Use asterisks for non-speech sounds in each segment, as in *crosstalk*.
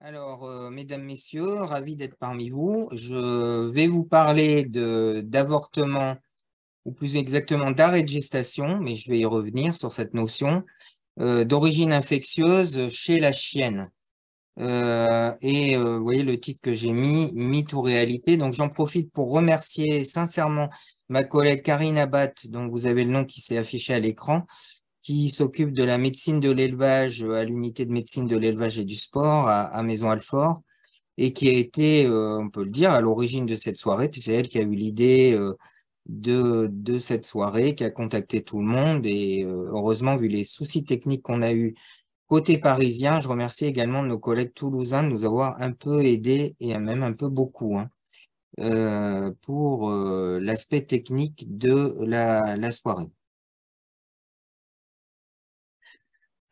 Alors, euh, mesdames, messieurs, ravi d'être parmi vous. Je vais vous parler d'avortement, ou plus exactement d'arrêt de gestation, mais je vais y revenir sur cette notion, euh, d'origine infectieuse chez la chienne. Euh, et vous voyez le titre que j'ai mis, Mythe ou réalité. Donc, j'en profite pour remercier sincèrement ma collègue Karine Abbat, dont vous avez le nom qui s'est affiché à l'écran, qui s'occupe de la médecine de l'élevage euh, à l'unité de médecine de l'élevage et du sport à, Maison-Alfort et qui a été, euh, on peut le dire, à l'origine de cette soirée, puis c'est elle qui a eu l'idée euh, de, cette soirée, qui a contacté tout le monde, et heureusement, vu les soucis techniques qu'on a eu côté parisien, je remercie également nos collègues toulousains de nous avoir un peu aidés, et même un peu beaucoup, hein, pour l'aspect technique de la soirée.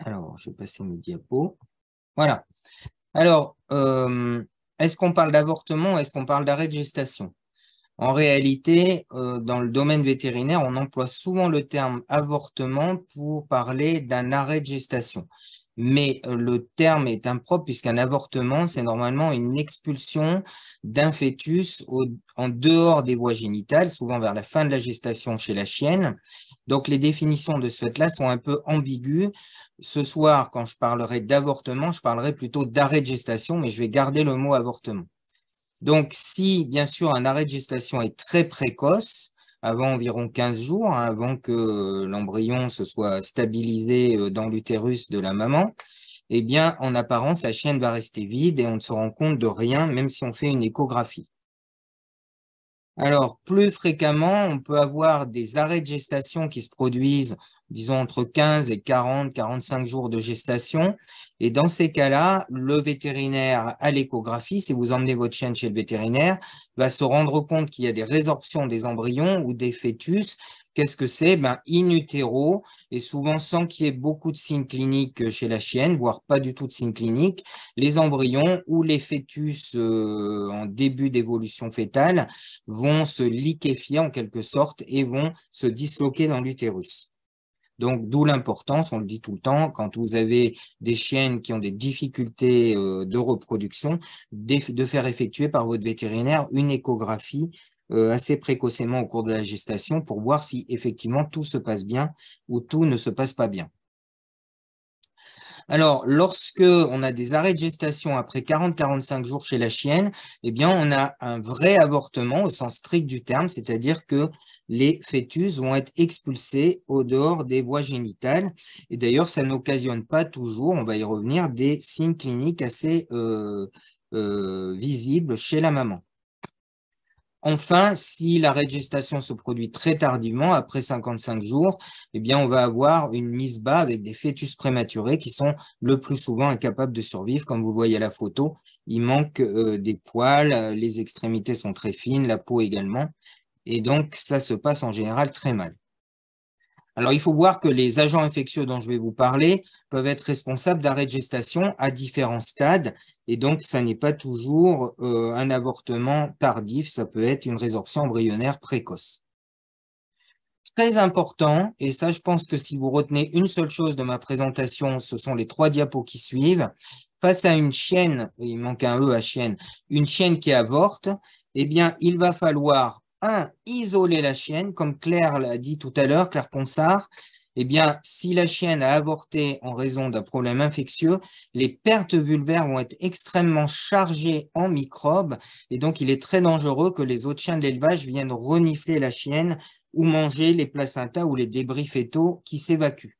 Alors, je vais passer mes diapos. Voilà. Alors, euh, est-ce qu'on parle d'avortement ou est-ce qu'on parle d'arrêt de gestation En réalité, euh, dans le domaine vétérinaire, on emploie souvent le terme avortement pour parler d'un arrêt de gestation. Mais euh, le terme est impropre puisqu'un avortement, c'est normalement une expulsion d'un fœtus en dehors des voies génitales, souvent vers la fin de la gestation chez la chienne. Donc les définitions de ce fait-là sont un peu ambiguës ce soir, quand je parlerai d'avortement, je parlerai plutôt d'arrêt de gestation, mais je vais garder le mot avortement. Donc, si bien sûr un arrêt de gestation est très précoce, avant environ 15 jours, hein, avant que l'embryon se soit stabilisé euh, dans l'utérus de la maman, eh bien, en apparence, la chaîne va rester vide et on ne se rend compte de rien, même si on fait une échographie. Alors, plus fréquemment, on peut avoir des arrêts de gestation qui se produisent disons entre 15 et 40, 45 jours de gestation. Et dans ces cas-là, le vétérinaire à l'échographie, si vous emmenez votre chienne chez le vétérinaire, va se rendre compte qu'il y a des résorptions des embryons ou des fœtus. Qu'est-ce que c'est ben, In utero, et souvent sans qu'il y ait beaucoup de signes cliniques chez la chienne, voire pas du tout de signes cliniques, les embryons ou les fœtus euh, en début d'évolution fœtale vont se liquéfier en quelque sorte et vont se disloquer dans l'utérus. Donc, d'où l'importance, on le dit tout le temps, quand vous avez des chiennes qui ont des difficultés euh, de reproduction, de faire effectuer par votre vétérinaire une échographie euh, assez précocement au cours de la gestation pour voir si effectivement tout se passe bien ou tout ne se passe pas bien. Alors, lorsque on a des arrêts de gestation après 40-45 jours chez la chienne, eh bien, on a un vrai avortement au sens strict du terme, c'est-à-dire que les fœtus vont être expulsés au dehors des voies génitales. Et d'ailleurs, ça n'occasionne pas toujours, on va y revenir, des signes cliniques assez euh, euh, visibles chez la maman. Enfin, si la régestation se produit très tardivement, après 55 jours, eh bien, on va avoir une mise bas avec des fœtus prématurés qui sont le plus souvent incapables de survivre. Comme vous voyez à la photo, il manque euh, des poils, les extrémités sont très fines, la peau également. Et donc, ça se passe en général très mal. Alors, il faut voir que les agents infectieux dont je vais vous parler peuvent être responsables d'arrêt de gestation à différents stades. Et donc, ça n'est pas toujours euh, un avortement tardif, ça peut être une résorption embryonnaire précoce. Très important, et ça, je pense que si vous retenez une seule chose de ma présentation, ce sont les trois diapos qui suivent. Face à une chienne, il manque un E à chienne, une chienne qui avorte, eh bien, il va falloir isoler la chienne, comme Claire l'a dit tout à l'heure, Claire Consard, eh bien, si la chienne a avorté en raison d'un problème infectieux, les pertes vulvaires vont être extrêmement chargées en microbes et donc il est très dangereux que les autres chiens de l'élevage viennent renifler la chienne ou manger les placentas ou les débris fétaux qui s'évacuent.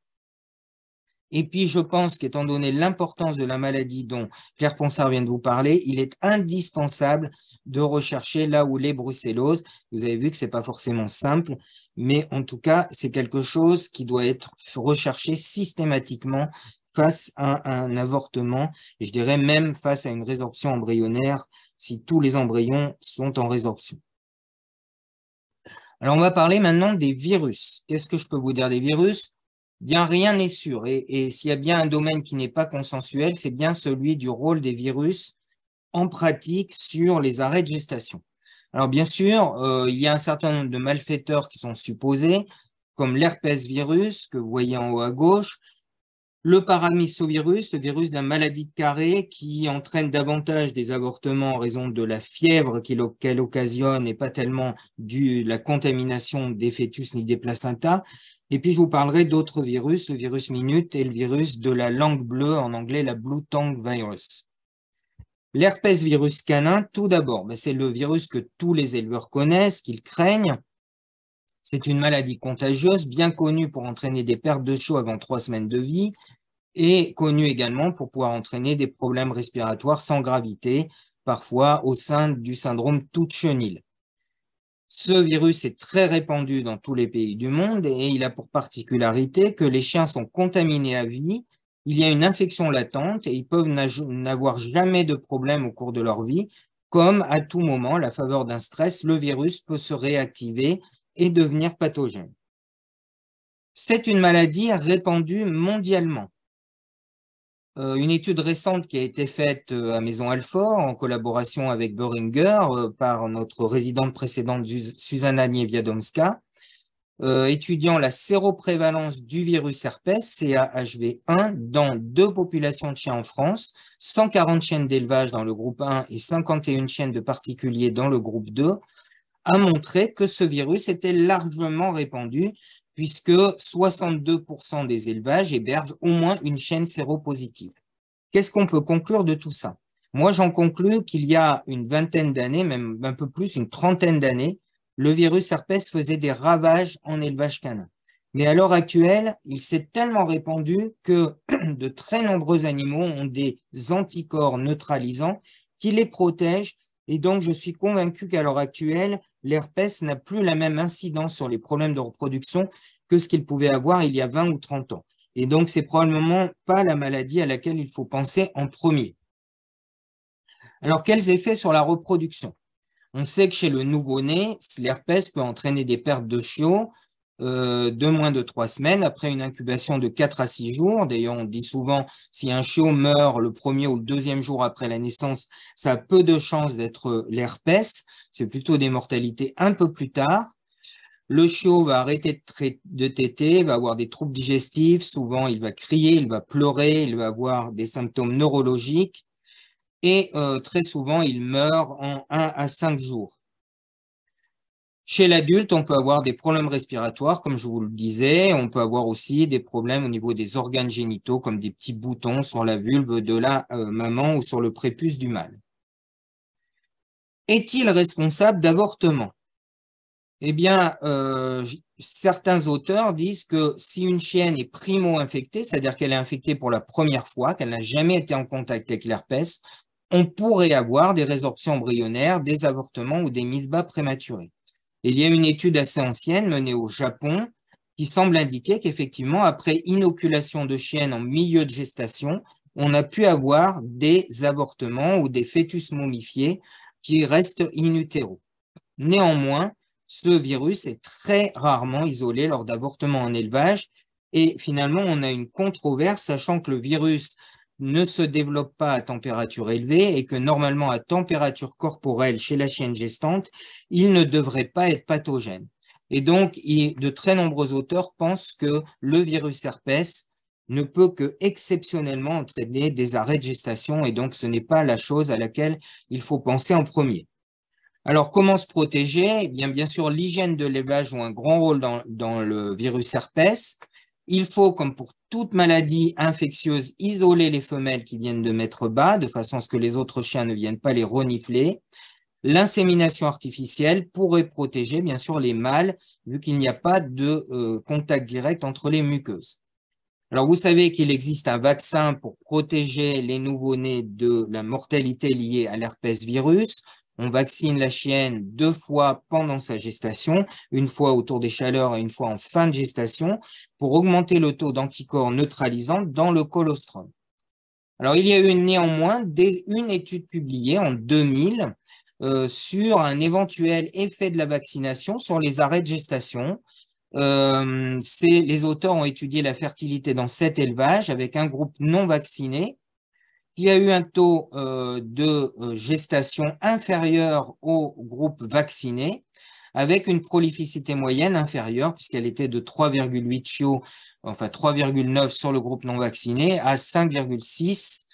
Et puis, je pense qu'étant donné l'importance de la maladie dont Pierre Ponsard vient de vous parler, il est indispensable de rechercher là où les brucelloses. Vous avez vu que c'est pas forcément simple, mais en tout cas, c'est quelque chose qui doit être recherché systématiquement face à un avortement, je dirais même face à une résorption embryonnaire, si tous les embryons sont en résorption. Alors, on va parler maintenant des virus. Qu'est-ce que je peux vous dire des virus bien rien n'est sûr. Et, s'il y a bien un domaine qui n'est pas consensuel, c'est bien celui du rôle des virus en pratique sur les arrêts de gestation. Alors bien sûr, euh, il y a un certain nombre de malfaiteurs qui sont supposés, comme l'herpès virus que vous voyez en haut à gauche, le paramyxovirus, le virus de la maladie de carré qui entraîne davantage des avortements en raison de la fièvre qu'elle occasionne et pas tellement de la contamination des fœtus ni des placentas. Et puis, je vous parlerai d'autres virus, le virus minute et le virus de la langue bleue, en anglais la blue tongue virus. L'herpès virus canin, tout d'abord, ben, c'est le virus que tous les éleveurs connaissent, qu'ils craignent. C'est une maladie contagieuse, bien connue pour entraîner des pertes de chaud avant trois semaines de vie et connue également pour pouvoir entraîner des problèmes respiratoires sans gravité, parfois au sein du syndrome toute chenille. Ce virus est très répandu dans tous les pays du monde et il a pour particularité que les chiens sont contaminés à vie, il y a une infection latente et ils peuvent n'avoir jamais de problème au cours de leur vie, comme à tout moment, à la faveur d'un stress, le virus peut se réactiver et devenir pathogène. C'est une maladie répandue mondialement. Euh, une étude récente qui a été faite euh, à Maison Alfort en collaboration avec Böhringer euh, par notre résidente précédente Susanna Nieviadomska, étudiant la séroprévalence du virus herpès CAHV1 dans deux populations de chiens en France, 140 chiennes d'élevage dans le groupe 1 et 51 chiennes de particuliers dans le groupe 2, a montré que ce virus était largement répandu puisque 62% des élevages hébergent au moins une chaîne séropositive. Qu'est-ce qu'on peut conclure de tout ça Moi, j'en conclus qu'il y a une vingtaine d'années, même un peu plus, une trentaine d'années, le virus herpès faisait des ravages en élevage canin. Mais à l'heure actuelle, il s'est tellement répandu que *clears throat* de très nombreux animaux ont des anticorps neutralisants qui les protègent et donc, je suis convaincu qu'à l'heure actuelle, l'herpès n'a plus la même incidence sur les problèmes de reproduction que ce qu'il pouvait avoir il y a 20 ou 30 ans. Et donc, c'est probablement pas la maladie à laquelle il faut penser en premier. Alors, quels effets sur la reproduction On sait que chez le nouveau-né, l'herpès peut entraîner des pertes de chiots, euh, de moins de trois semaines après une incubation de quatre à six jours. D'ailleurs, on dit souvent si un chiot meurt le premier ou le deuxième jour après la naissance, ça a peu de chances d'être euh, l'herpès. C'est plutôt des mortalités un peu plus tard. Le chiot va arrêter de téter, va avoir des troubles digestifs, souvent il va crier, il va pleurer, il va avoir des symptômes neurologiques et euh, très souvent il meurt en un à cinq jours. Chez l'adulte, on peut avoir des problèmes respiratoires, comme je vous le disais. On peut avoir aussi des problèmes au niveau des organes génitaux, comme des petits boutons sur la vulve de la euh, maman ou sur le prépuce du mâle. Est-il responsable d'avortement Eh bien, euh, certains auteurs disent que si une chienne est primo-infectée, c'est-à-dire qu'elle est infectée pour la première fois, qu'elle n'a jamais été en contact avec l'herpès, on pourrait avoir des résorptions embryonnaires, des avortements ou des mises bas prématurées il y a une étude assez ancienne menée au Japon qui semble indiquer qu'effectivement, après inoculation de chiennes en milieu de gestation, on a pu avoir des avortements ou des fœtus momifiés qui restent in Néanmoins, ce virus est très rarement isolé lors d'avortements en élevage et finalement, on a une controverse, sachant que le virus ne se développe pas à température élevée et que normalement à température corporelle chez la chienne gestante, il ne devrait pas être pathogène. Et donc, de très nombreux auteurs pensent que le virus herpès ne peut que exceptionnellement entraîner des arrêts de gestation et donc ce n'est pas la chose à laquelle il faut penser en premier. Alors, comment se protéger eh bien, bien sûr, l'hygiène de l'élevage joue un grand rôle dans, dans le virus herpès. Il faut, comme pour toute maladie infectieuse, isoler les femelles qui viennent de mettre bas, de façon à ce que les autres chiens ne viennent pas les renifler. L'insémination artificielle pourrait protéger, bien sûr, les mâles, vu qu'il n'y a pas de euh, contact direct entre les muqueuses. Alors, vous savez qu'il existe un vaccin pour protéger les nouveau-nés de la mortalité liée à l'herpès virus. On vaccine la chienne deux fois pendant sa gestation, une fois autour des chaleurs et une fois en fin de gestation, pour augmenter le taux d'anticorps neutralisants dans le colostrum. Alors, il y a eu néanmoins une étude publiée en 2000 euh, sur un éventuel effet de la vaccination sur les arrêts de gestation. Euh, les auteurs ont étudié la fertilité dans sept élevages avec un groupe non vacciné il y a eu un taux euh, de euh, gestation inférieur au groupe vacciné, avec une prolificité moyenne inférieure, puisqu'elle était de 3,8 chiots, enfin 3,9 sur le groupe non vacciné, à 5,6,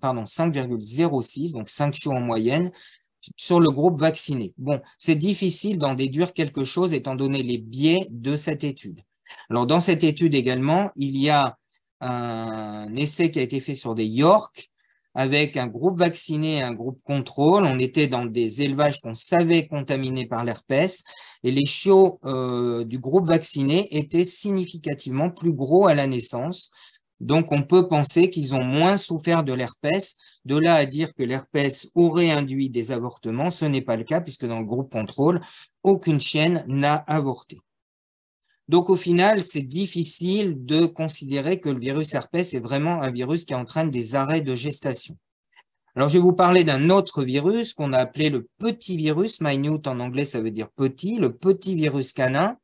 pardon, 5,06, donc 5 chiots en moyenne, sur le groupe vacciné. Bon, c'est difficile d'en déduire quelque chose étant donné les biais de cette étude. Alors, dans cette étude également, il y a un essai qui a été fait sur des York avec un groupe vacciné et un groupe contrôle. On était dans des élevages qu'on savait contaminés par l'herpès et les chiots euh, du groupe vacciné étaient significativement plus gros à la naissance. Donc on peut penser qu'ils ont moins souffert de l'herpès. De là à dire que l'herpès aurait induit des avortements, ce n'est pas le cas puisque dans le groupe contrôle, aucune chienne n'a avorté. Donc au final, c'est difficile de considérer que le virus herpès est vraiment un virus qui entraîne des arrêts de gestation. Alors je vais vous parler d'un autre virus qu'on a appelé le petit virus, minute en anglais ça veut dire petit, le petit virus canin,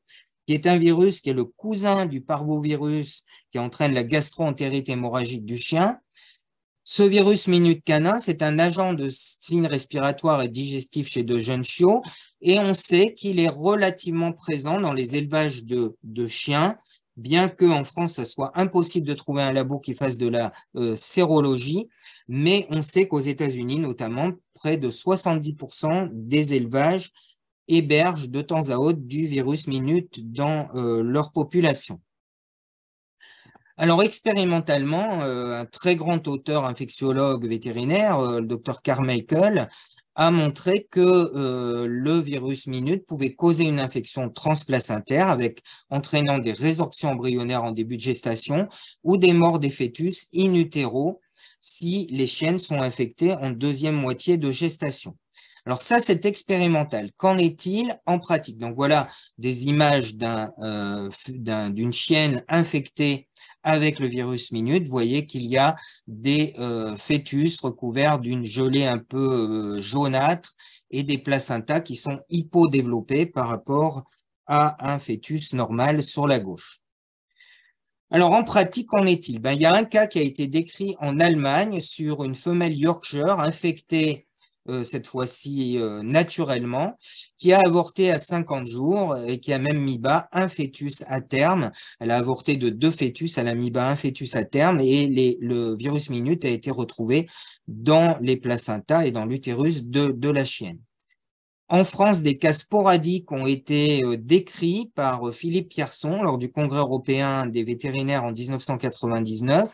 qui est un virus qui est le cousin du parvovirus qui entraîne la gastroentérite hémorragique du chien. Ce virus minute canin, c'est un agent de signes respiratoires et digestifs chez de jeunes chiots et on sait qu'il est relativement présent dans les élevages de, chiens, bien qu'en France, ça soit impossible de trouver un labo qui fasse de la euh, sérologie, mais on sait qu'aux États-Unis, notamment, près de 70% des élevages hébergent de temps à autre du virus minute dans euh, leur population. Alors expérimentalement, euh, un très grand auteur infectiologue vétérinaire, le docteur Carmichael, a montré que euh, le virus minute pouvait causer une infection transplacentaire avec entraînant des résorptions embryonnaires en début de gestation ou des morts des fœtus in utero si les chiennes sont infectées en deuxième moitié de gestation. Alors ça, c'est expérimental. Qu'en est-il en pratique Donc voilà des images euh, d'une chienne infectée avec le virus minute, vous voyez qu'il y a des euh, fœtus recouverts d'une gelée un peu euh, jaunâtre et des placentas qui sont hypodéveloppés par rapport à un fœtus normal sur la gauche. Alors en pratique, qu'en est-il ben, Il y a un cas qui a été décrit en Allemagne sur une femelle Yorkshire infectée euh, cette fois-ci euh, naturellement, qui a avorté à 50 jours et qui a même mis bas un fœtus à terme. Elle a avorté de deux fœtus, elle a mis bas un fœtus à terme et le virus minute a été retrouvé dans les placentas et dans l'utérus de, de la chienne. En France, des cas sporadiques ont été euh, décrits par Philippe Pierson lors du Congrès européen des vétérinaires en 1999.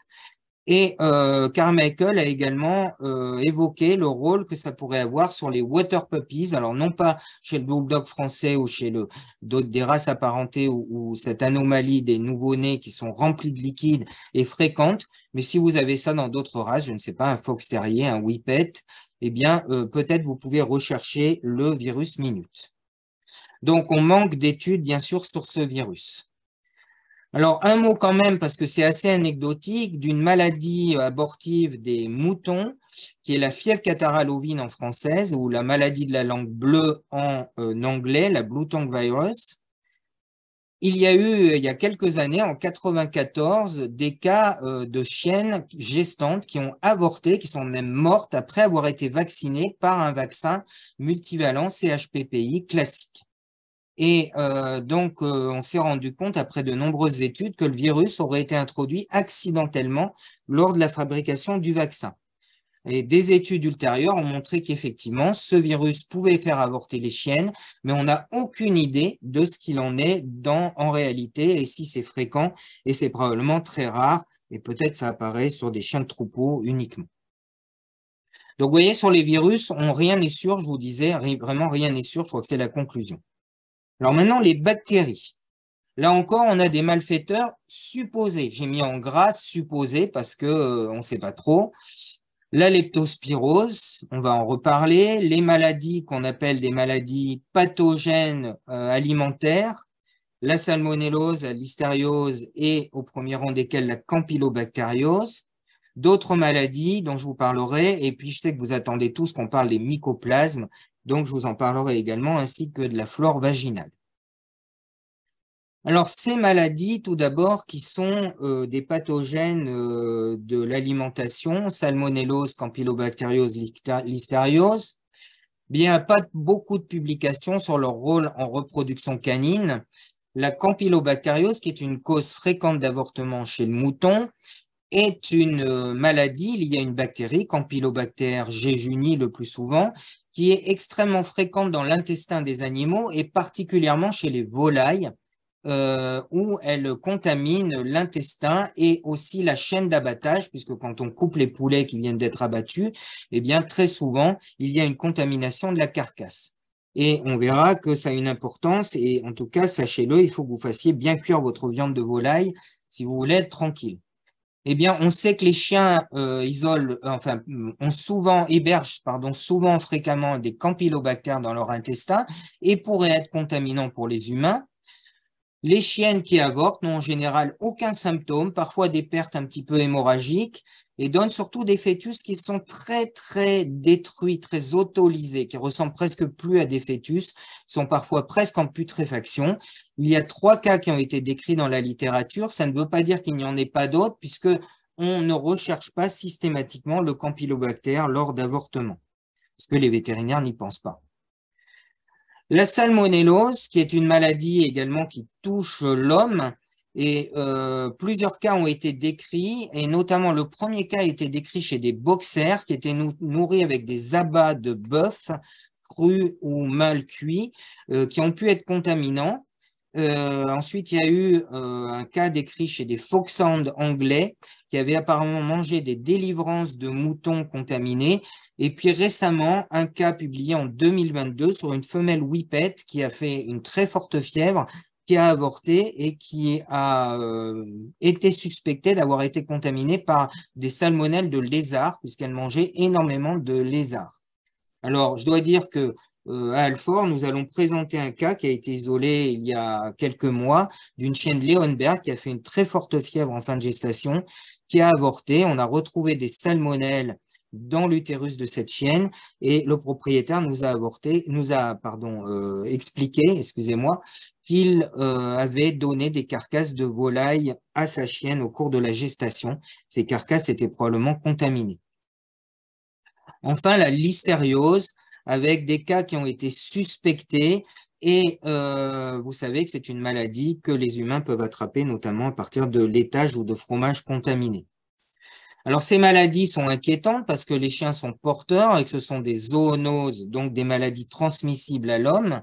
Et euh, Carmichael a également euh, évoqué le rôle que ça pourrait avoir sur les water puppies, alors non pas chez le bulldog français ou chez d'autres des races apparentées ou, cette anomalie des nouveau-nés qui sont remplis de liquide est fréquente, mais si vous avez ça dans d'autres races, je ne sais pas, un fox terrier, un whippet, eh bien euh, peut-être vous pouvez rechercher le virus minute. Donc on manque d'études bien sûr sur ce virus. Alors, un mot quand même, parce que c'est assez anecdotique, d'une maladie euh, abortive des moutons, qui est la fièvre cataralovine ovine en française, ou la maladie de la langue bleue en euh, anglais, la Blue Tongue Virus. Il y a eu, euh, il y a quelques années, en 94, des cas de chiennes gestantes qui ont avorté, qui sont même mortes après avoir été vaccinées par un vaccin multivalent CHPPI classique. Et euh, donc, euh, on s'est rendu compte, après de nombreuses études, que le virus aurait été introduit accidentellement lors de la fabrication du vaccin. Et des études ultérieures ont montré qu'effectivement, ce virus pouvait faire avorter les chiennes, mais on n'a aucune idée de ce qu'il en est dans, en réalité et si c'est fréquent, et c'est probablement très rare, et peut-être ça apparaît sur des chiens de troupeau uniquement. Donc, vous voyez, sur les virus, on, rien n'est sûr, je vous disais, vraiment rien n'est sûr, je crois que c'est la conclusion. Alors maintenant, les bactéries. Là encore, on a des malfaiteurs supposés. J'ai mis en gras supposés » parce que euh, on ne sait pas trop. La leptospirose, on va en reparler. Les maladies qu'on appelle des maladies pathogènes euh, alimentaires, la salmonellose, la listériose et au premier rang desquelles la campylobactériose. D'autres maladies dont je vous parlerai. Et puis, je sais que vous attendez tous qu'on parle des mycoplasmes donc, je vous en parlerai également, ainsi que de la flore vaginale. Alors, ces maladies, tout d'abord, qui sont euh, des pathogènes euh, de l'alimentation, salmonellose, campylobactériose, listériose, bien pas beaucoup de publications sur leur rôle en reproduction canine. La campylobactériose, qui est une cause fréquente d'avortement chez le mouton, est une euh, maladie liée à une bactérie, Campylobacter jejuni le plus souvent, qui est extrêmement fréquente dans l'intestin des animaux et particulièrement chez les volailles, euh, où elle contamine l'intestin et aussi la chaîne d'abattage, puisque quand on coupe les poulets qui viennent d'être abattus, eh bien très souvent il y a une contamination de la carcasse. Et on verra que ça a une importance, et en tout cas, sachez-le, il faut que vous fassiez bien cuire votre viande de volaille si vous voulez être tranquille eh bien, on sait que les chiens euh, isolent, euh, enfin, ont souvent, hébergent, pardon, souvent fréquemment des campylobactères dans leur intestin et pourraient être contaminants pour les humains. Les chiennes qui avortent n'ont en général aucun symptôme, parfois des pertes un petit peu hémorragiques, et donne surtout des fœtus qui sont très, très détruits, très autolysés, qui ressemblent presque plus à des fœtus, sont parfois presque en putréfaction. Il y a trois cas qui ont été décrits dans la littérature. Ça ne veut pas dire qu'il n'y en ait pas d'autres, puisque on ne recherche pas systématiquement le campylobactère lors d'avortement, parce que les vétérinaires n'y pensent pas. La salmonellose, qui est une maladie également qui touche l'homme, et euh, plusieurs cas ont été décrits, et notamment le premier cas a été décrit chez des boxers qui étaient nourris avec des abats de bœuf crus ou mal cuits euh, qui ont pu être contaminants. Euh, ensuite, il y a eu un cas décrit chez des foxhounds anglais qui avaient apparemment mangé des délivrances de moutons contaminés. Et puis récemment, un cas publié en 2022 sur une femelle whippet qui a fait une très forte fièvre qui a avorté et qui a euh, été suspectée d'avoir été contaminée par des salmonelles de lézard, puisqu'elle mangeait énormément de lézards. Alors, je dois dire que euh, à Alfort, nous allons présenter un cas qui a été isolé il y a quelques mois d'une chienne Léonberg qui a fait une très forte fièvre en fin de gestation, qui a avorté. On a retrouvé des salmonelles dans l'utérus de cette chienne et le propriétaire nous a avorté, nous a pardon euh, expliqué, excusez-moi, qu'il euh, avait donné des carcasses de volailles à sa chienne au cours de la gestation. Ces carcasses étaient probablement contaminées. Enfin, la listériose, avec des cas qui ont été suspectés. Et euh, vous savez que c'est une maladie que les humains peuvent attraper, notamment à partir de laitage ou de fromage contaminé. Alors ces maladies sont inquiétantes parce que les chiens sont porteurs et que ce sont des zoonoses, donc des maladies transmissibles à l'homme.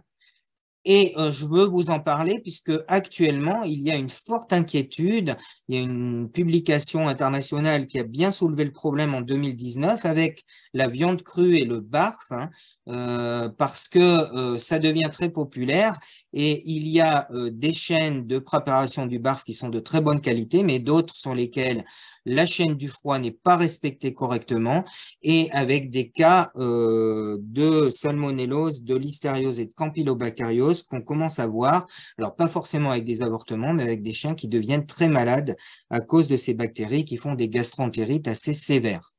Et euh, je veux vous en parler puisque actuellement, il y a une forte inquiétude. Il y a une publication internationale qui a bien soulevé le problème en 2019 avec la viande crue et le barf, hein. Euh, parce que euh, ça devient très populaire et il y a euh, des chaînes de préparation du barf qui sont de très bonne qualité, mais d'autres sur lesquelles la chaîne du froid n'est pas respectée correctement et avec des cas de salmonellose, de listériose et de campylobacteriose qu'on commence à voir, alors pas forcément avec des avortements, mais avec des chiens qui deviennent très malades à cause de ces bactéries qui font des gastroentérites assez sévères.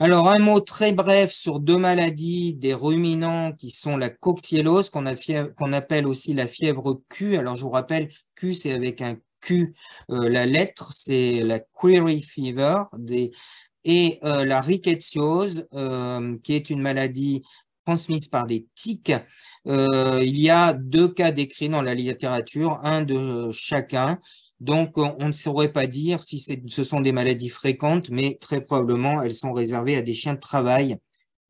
Alors, un mot très bref sur deux maladies des ruminants qui sont la coxiellose, qu'on appelle aussi la fièvre Q. Alors, je vous rappelle, Q, c'est avec un Q. Euh, la lettre, c'est la query fever. et euh, la rickettsiose, euh, qui est une maladie transmise par des tiques. il y a deux cas décrits dans la littérature, un de chacun. Donc, on ne saurait pas dire si ce sont des maladies fréquentes, mais très probablement, elles sont réservées à des chiens de travail.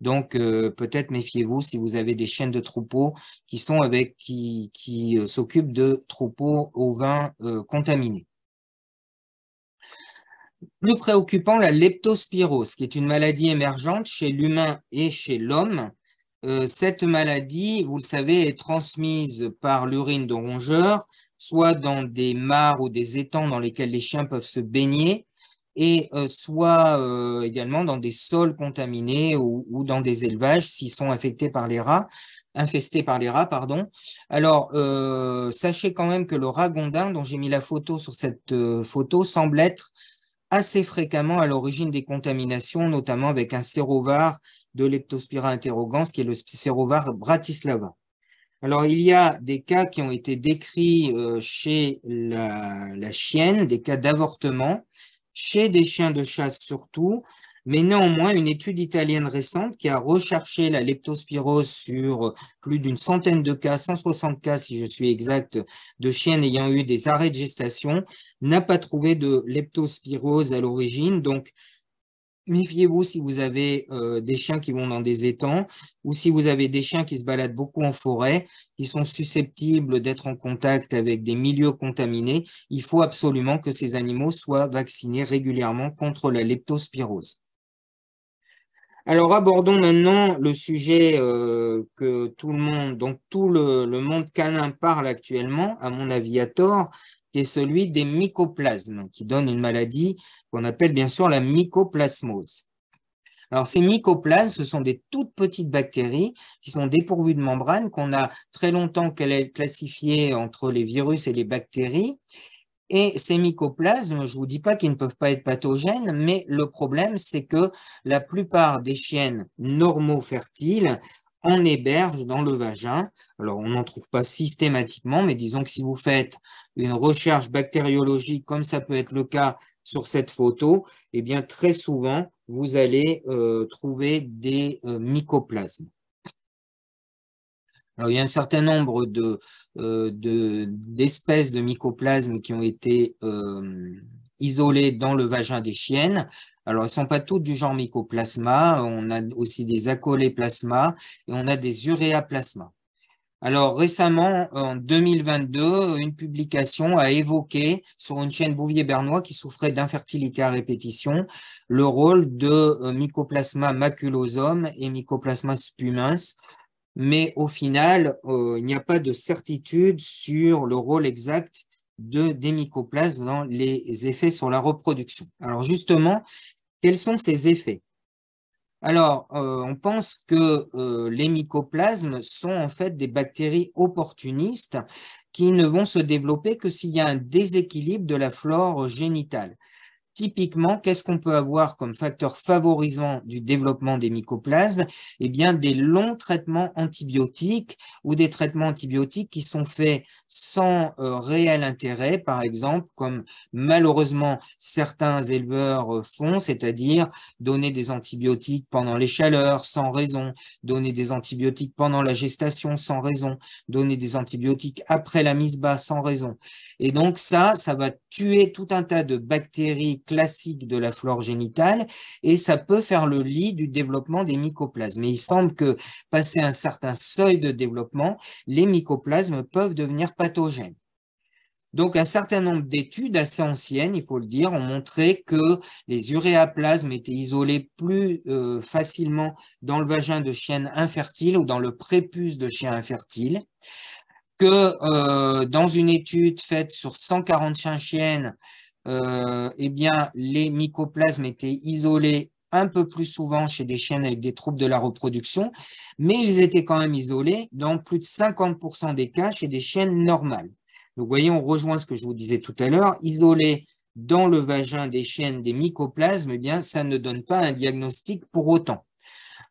Donc, euh, peut-être méfiez-vous si vous avez des chiens de troupeaux qui sont avec, qui, qui euh, s'occupent de troupeaux ovins vin euh, contaminés. Plus préoccupant, la leptospirose, qui est une maladie émergente chez l'humain et chez l'homme. cette maladie, vous le savez, est transmise par l'urine de rongeurs soit dans des mares ou des étangs dans lesquels les chiens peuvent se baigner, et euh, soit euh, également dans des sols contaminés ou, dans des élevages s'ils sont infectés par les rats, infestés par les rats, pardon. Alors, euh, sachez quand même que le ragondin, dont j'ai mis la photo sur cette photo, semble être assez fréquemment à l'origine des contaminations, notamment avec un sérovar de Leptospira interrogans, qui est le sérovar bratislava. Alors, il y a des cas qui ont été décrits euh, chez la, la, chienne, des cas d'avortement, chez des chiens de chasse surtout, mais néanmoins, une étude italienne récente qui a recherché la leptospirose sur plus d'une centaine de cas, 160 cas si je suis exact, de chiennes ayant eu des arrêts de gestation, n'a pas trouvé de leptospirose à l'origine. Donc, méfiez-vous si vous avez euh, des chiens qui vont dans des étangs ou si vous avez des chiens qui se baladent beaucoup en forêt, qui sont susceptibles d'être en contact avec des milieux contaminés. Il faut absolument que ces animaux soient vaccinés régulièrement contre la leptospirose. Alors abordons maintenant le sujet euh, que tout le monde, donc tout le, le monde canin parle actuellement, à mon avis à tort, qui est celui des mycoplasmes, qui donne une maladie qu'on appelle bien sûr la mycoplasmose. Alors ces mycoplasmes, ce sont des toutes petites bactéries qui sont dépourvues de membrane, qu'on a très longtemps classifiées entre les virus et les bactéries. Et ces mycoplasmes, je vous dis pas qu'ils ne peuvent pas être pathogènes, mais le problème, c'est que la plupart des chiennes normaux fertiles on héberge dans le vagin. Alors, on n'en trouve pas systématiquement, mais disons que si vous faites une recherche bactériologique, comme ça peut être le cas sur cette photo, eh bien, très souvent, vous allez euh, trouver des euh, mycoplasmes. il y a un certain nombre euh, d'espèces de, mycoplasmes qui ont été isolées dans le vagin des chiennes. Alors, elles ne sont pas toutes du genre mycoplasma. On a aussi des plasma et on a des uréaplasmas. Alors récemment, en 2022, une publication a évoqué sur une chaîne Bouvier-Bernois qui souffrait d'infertilité à répétition le rôle de euh, mycoplasma maculosum et mycoplasma spumens. Mais au final, euh, il n'y a pas de certitude sur le rôle exact de, des mycoplasmes dans les effets sur la reproduction. Alors justement, quels sont ces effets alors, euh, on pense que euh, les mycoplasmes sont en fait des bactéries opportunistes qui ne vont se développer que s'il y a un déséquilibre de la flore génitale. Typiquement, qu'est-ce qu'on peut avoir comme facteur favorisant du développement des mycoplasmes Eh bien, des longs traitements antibiotiques ou des traitements antibiotiques qui sont faits sans euh, réel intérêt, par exemple, comme malheureusement certains éleveurs euh, font, c'est-à-dire donner des antibiotiques pendant les chaleurs sans raison, donner des antibiotiques pendant la gestation sans raison, donner des antibiotiques après la mise bas sans raison. Et donc ça, ça va tuer tout un tas de bactéries classique de la flore génitale et ça peut faire le lit du développement des mycoplasmes. Mais il semble que, passé un certain seuil de développement, les mycoplasmes peuvent devenir pathogènes. Donc, un certain nombre d'études assez anciennes, il faut le dire, ont montré que les uréaplasmes étaient isolés plus euh, facilement dans le vagin de chiennes infertiles ou dans le prépuce de chiens infertiles, que euh, dans une étude faite sur 145 chiens chiennes, euh, eh bien, les mycoplasmes étaient isolés un peu plus souvent chez des chiennes avec des troubles de la reproduction, mais ils étaient quand même isolés dans plus de 50% des cas chez des chiennes normales. Donc, vous voyez, on rejoint ce que je vous disais tout à l'heure. Isolés dans le vagin des chiennes des mycoplasmes, eh bien, ça ne donne pas un diagnostic pour autant.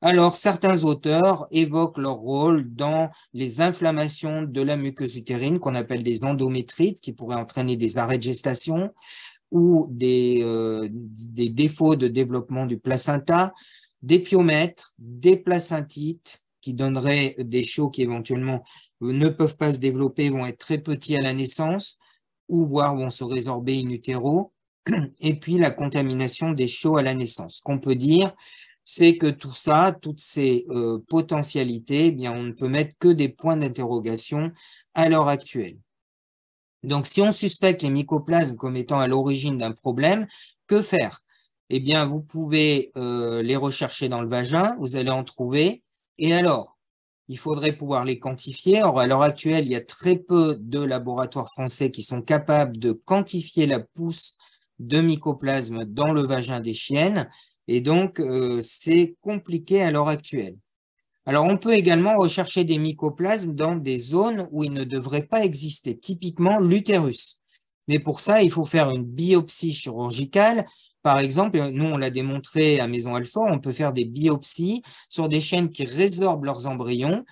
Alors, certains auteurs évoquent leur rôle dans les inflammations de la muqueuse utérine qu'on appelle des endométrites qui pourraient entraîner des arrêts de gestation ou des, euh, défauts de développement du placenta, des piomètres, des placentites qui donneraient des chaux qui éventuellement ne peuvent pas se développer, vont être très petits à la naissance ou voire vont se résorber in utero, et puis la contamination des chaux à la naissance, qu'on peut dire c'est que tout ça, toutes ces euh, potentialités, eh bien, on ne peut mettre que des points d'interrogation à l'heure actuelle. Donc, si on suspecte les mycoplasmes comme étant à l'origine d'un problème, que faire Eh bien, vous pouvez euh, les rechercher dans le vagin, vous allez en trouver. Et alors, il faudrait pouvoir les quantifier. Or, à l'heure actuelle, il y a très peu de laboratoires français qui sont capables de quantifier la pousse de mycoplasmes dans le vagin des chiennes. Et donc, euh, c'est compliqué à l'heure actuelle. Alors, on peut également rechercher des mycoplasmes dans des zones où ils ne devraient pas exister, typiquement l'utérus. Mais pour ça, il faut faire une biopsie chirurgicale. Par exemple, nous, on l'a démontré à Maison Alfort, on peut faire des biopsies sur des chaînes qui résorbent leurs embryons.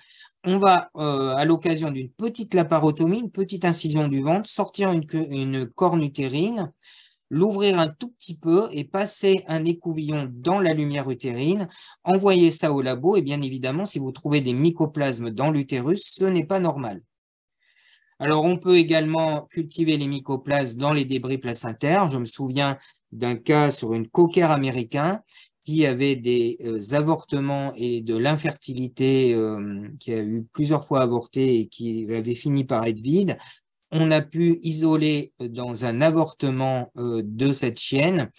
On va, euh, à l'occasion d'une petite laparotomie, une petite incision du ventre, sortir une, une corne utérine, l'ouvrir un tout petit peu et passer un écouvillon dans la lumière utérine, envoyer ça au labo, et bien évidemment, si vous trouvez des mycoplasmes dans l'utérus, ce n'est pas normal. Alors, on peut également cultiver les mycoplasmes dans les débris placentaires. Je me souviens d'un cas sur une coquère américaine qui avait des euh, avortements et de l'infertilité, euh, qui a eu plusieurs fois avorté et qui avait fini par être vide, on a pu isoler euh, dans un avortement euh, de cette chienne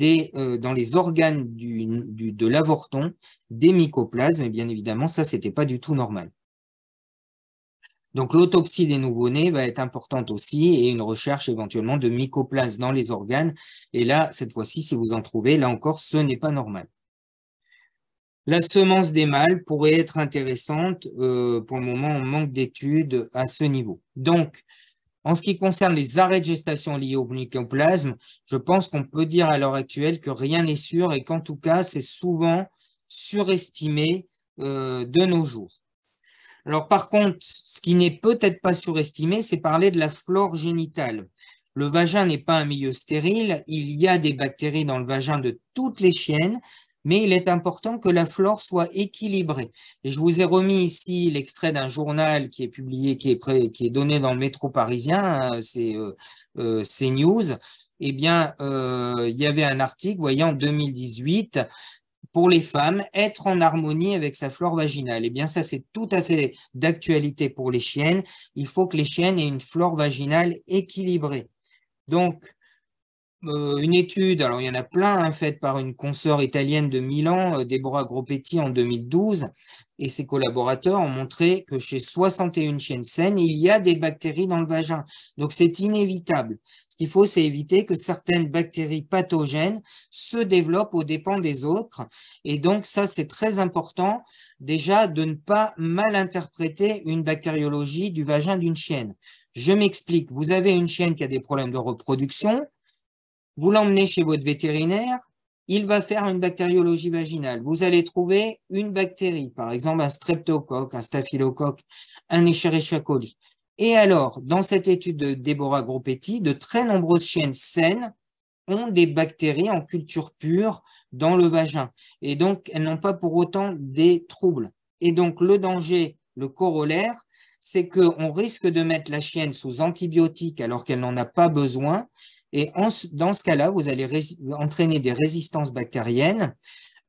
euh, dans les organes de l'avorton des mycoplasmes, et bien évidemment, ça, ce n'était pas du tout normal. Donc, l'autopsie des nouveau-nés va être importante aussi, et une recherche éventuellement de mycoplasmes dans les organes. Et là, cette fois-ci, si vous en trouvez, là encore, ce n'est pas normal. La semence des mâles pourrait être intéressante. pour le moment, on manque d'études à ce niveau. Donc, en ce qui concerne les arrêts de gestation liés au mycoplasme, je pense qu'on peut dire à l'heure actuelle que rien n'est sûr et qu'en tout cas, c'est souvent surestimé euh, de nos jours. Alors par contre, ce qui n'est peut-être pas surestimé, c'est parler de la flore génitale. Le vagin n'est pas un milieu stérile, il y a des bactéries dans le vagin de toutes les chiennes, mais il est important que la flore soit équilibrée. Et je vous ai remis ici l'extrait d'un journal qui est publié, qui est, prêt, qui est donné dans le métro parisien, hein, c'est euh, euh News. Eh bien, euh, il y avait un article, voyez, en 2018, pour les femmes, être en harmonie avec sa flore vaginale. Eh bien, ça, c'est tout à fait d'actualité pour les chiennes. Il faut que les chiennes aient une flore vaginale équilibrée. Donc, euh, une étude, alors il y en a plein, hein, faite par une consoeur italienne de Milan, euh, Deborah Gropetti, en 2012, et ses collaborateurs ont montré que chez 61 chiennes saines, il y a des bactéries dans le vagin. Donc c'est inévitable. Ce qu'il faut, c'est éviter que certaines bactéries pathogènes se développent aux dépens des autres. Et donc ça, c'est très important déjà de ne pas mal interpréter une bactériologie du vagin d'une chienne. Je m'explique, vous avez une chienne qui a des problèmes de reproduction, vous l'emmenez chez votre vétérinaire, il va faire une bactériologie vaginale. Vous allez trouver une bactérie, par exemple un streptocoque, un staphylocoque, un Escherichia coli. Et alors, dans cette étude de débora Gropetti, de très nombreuses chiennes saines ont des bactéries en culture pure dans le vagin. Et donc, elles n'ont pas pour autant des troubles. Et donc, le danger, le corollaire, c'est qu'on risque de mettre la chienne sous antibiotiques alors qu'elle n'en a pas besoin et dans ce cas-là, vous allez entraîner des résistances bactériennes.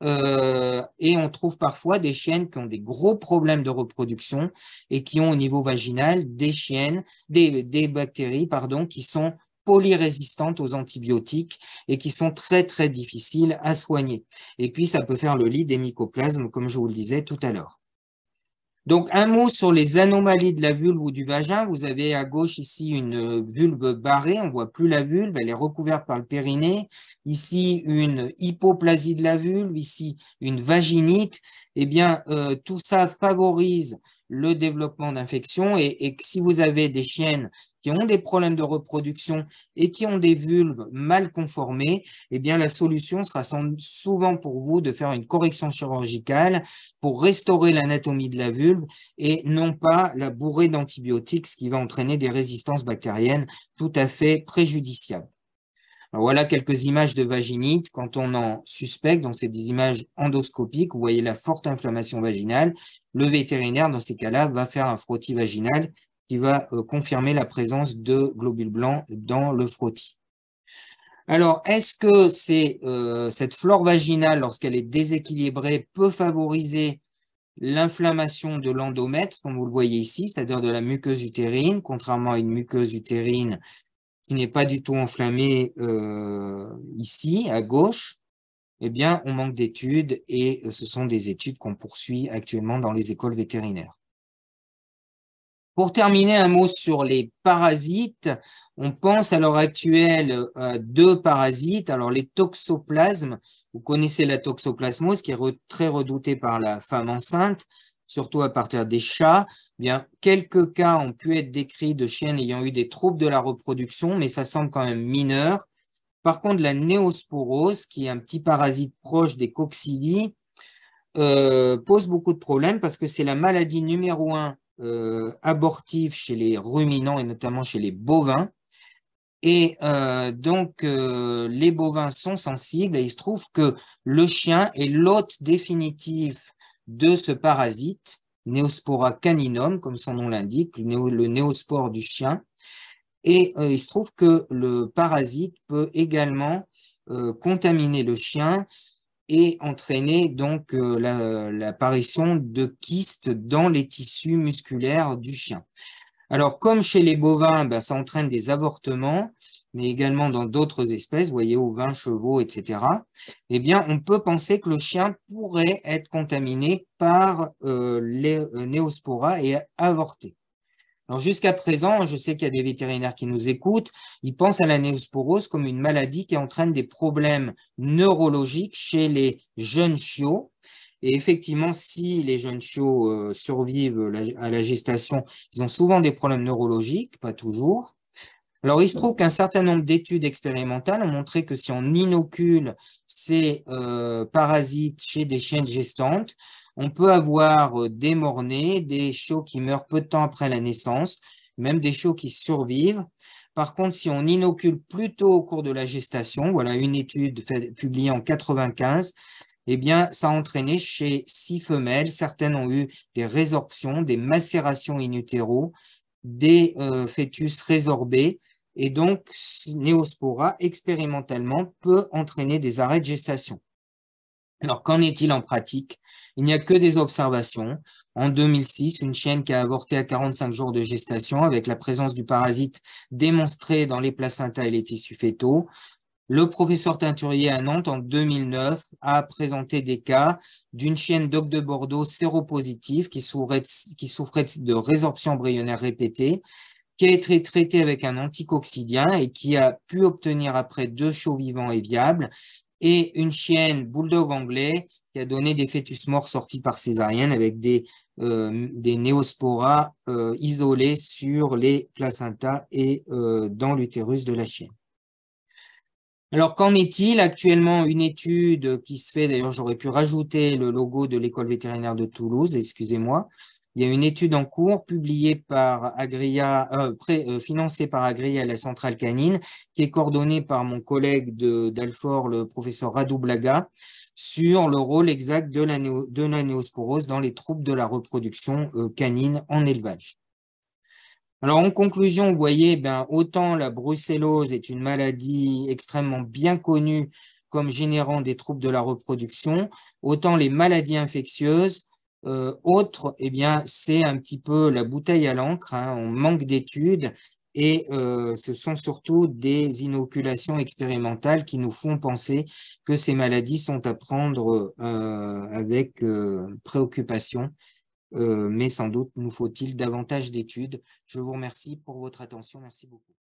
Euh, et on trouve parfois des chiennes qui ont des gros problèmes de reproduction et qui ont au niveau vaginal des chiennes, des, des bactéries pardon, qui sont polyrésistantes aux antibiotiques et qui sont très très difficiles à soigner. Et puis ça peut faire le lit des mycoplasmes, comme je vous le disais tout à l'heure. Donc, un mot sur les anomalies de la vulve ou du vagin. Vous avez à gauche ici une euh, vulve barrée, on ne voit plus la vulve, elle est recouverte par le périnée. Ici, une hypoplasie de la vulve, ici, une vaginite. Eh bien, euh, tout ça favorise le développement d'infections et, et, si vous avez des chiennes qui ont des problèmes de reproduction et qui ont des vulves mal conformées, eh bien la solution sera souvent pour vous de faire une correction chirurgicale pour restaurer l'anatomie de la vulve et non pas la bourrée d'antibiotiques, ce qui va entraîner des résistances bactériennes tout à fait préjudiciables voilà quelques images de vaginite quand on en suspecte. Donc, c'est des images endoscopiques. Vous voyez la forte inflammation vaginale. Le vétérinaire, dans ces cas-là, va faire un frottis vaginal qui va euh, confirmer la présence de globules blancs dans le frottis. Alors, est-ce que c'est euh, cette flore vaginale, lorsqu'elle est déséquilibrée, peut favoriser l'inflammation de l'endomètre, comme vous le voyez ici, c'est-à-dire de la muqueuse utérine, contrairement à une muqueuse utérine qui n'est pas du tout enflammé euh, ici, à gauche, eh bien, on manque d'études et euh, ce sont des études qu'on poursuit actuellement dans les écoles vétérinaires. Pour terminer, un mot sur les parasites. On pense à l'heure actuelle euh, à deux parasites. Alors, les toxoplasmes, vous connaissez la toxoplasmose qui est très redoutée par la femme enceinte surtout à partir des chats, eh bien, quelques cas ont pu être décrits de chiens ayant eu des troubles de la reproduction, mais ça semble quand même mineur. Par contre, la néosporose, qui est un petit parasite proche des coccidies, euh, pose beaucoup de problèmes parce que c'est la maladie numéro un euh, abortive chez les ruminants et notamment chez les bovins. Et euh, donc, les bovins sont sensibles et il se trouve que le chien est l'hôte définitif de ce parasite, Neospora caninum, comme son nom l'indique, le néospore du chien. Et euh, il se trouve que le parasite peut également euh, contaminer le chien et entraîner donc euh, l'apparition de kystes dans les tissus musculaires du chien. Alors comme chez les bovins, ben, ça entraîne des avortements, mais également dans d'autres espèces, voyez, aux 20 chevaux, etc., eh bien, on peut penser que le chien pourrait être contaminé par euh, les euh, néospora et avorté. Alors jusqu'à présent, je sais qu'il y a des vétérinaires qui nous écoutent, ils pensent à la néosporose comme une maladie qui entraîne des problèmes neurologiques chez les jeunes chiots. Et effectivement, si les jeunes chiots euh, survivent à la gestation, ils ont souvent des problèmes neurologiques, pas toujours. Alors, il se mm. trouve qu'un certain nombre d'études expérimentales ont montré que si on inocule ces euh, parasites chez des chiennes gestantes, on peut avoir euh, des mornées, des chiots qui meurent peu de temps après la naissance, même des chiots qui survivent. Par contre, si on inocule plus tôt au cours de la gestation, voilà une étude publiée en 95, eh bien, ça a entraîné chez six femelles, certaines ont eu des résorptions, des macérations in utero, des euh, fœtus résorbés, et donc, Néospora, expérimentalement, peut entraîner des arrêts de gestation. Alors, qu'en est-il en pratique Il n'y a que des observations. En 2006, une chienne qui a avorté à 45 jours de gestation avec la présence du parasite démontré dans les placentas et les tissus fétaux. Le professeur Teinturier à Nantes, en 2009, a présenté des cas d'une chienne doc de Bordeaux séropositive qui souffrait de résorption embryonnaire répétée qui a été traité avec un anticoxidien et qui a pu obtenir après deux chaux vivants et viables et une chienne bulldog anglais qui a donné des fœtus morts sortis par césarienne avec des, euh, néosporas euh, isolés sur les placentas et euh, dans l'utérus de la chienne. Alors, qu'en est-il actuellement Une étude qui se fait, d'ailleurs, j'aurais pu rajouter le logo de l'école vétérinaire de Toulouse, excusez-moi, il y a une étude en cours publiée par Agria, euh, euh, financée par Agria et la centrale canine, qui est coordonnée par mon collègue d'Alfort, le professeur Radou Blaga, sur le rôle exact de la, néosporose dans les troubles de la reproduction euh, canine en élevage. Alors en conclusion, vous voyez, eh autant la brucellose est une maladie extrêmement bien connue comme générant des troubles de la reproduction, autant les maladies infectieuses euh, autre, eh bien, c'est un petit peu la bouteille à l'encre. Hein. on manque d'études et euh, ce sont surtout des inoculations expérimentales qui nous font penser que ces maladies sont à prendre euh, avec préoccupation. mais sans doute nous faut-il davantage d'études. Je vous remercie pour votre attention. Merci beaucoup.